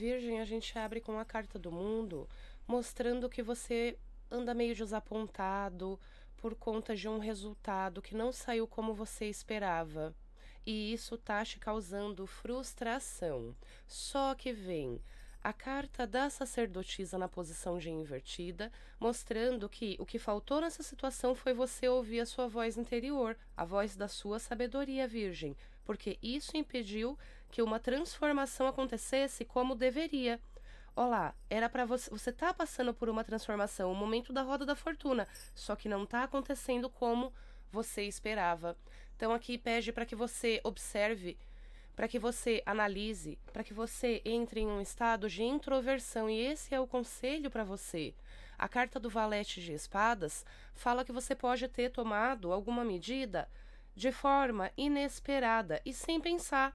Virgem, a gente abre com a carta do mundo, mostrando que você anda meio desapontado por conta de um resultado que não saiu como você esperava. E isso tá te causando frustração. Só que vem a carta da sacerdotisa na posição de invertida, mostrando que o que faltou nessa situação foi você ouvir a sua voz interior, a voz da sua sabedoria virgem, porque isso impediu que uma transformação acontecesse como deveria. Olá, era para você, você está passando por uma transformação, o momento da roda da fortuna, só que não está acontecendo como você esperava. Então aqui pede para que você observe para que você analise, para que você entre em um estado de introversão. E esse é o conselho para você. A carta do Valete de Espadas fala que você pode ter tomado alguma medida de forma inesperada e sem pensar.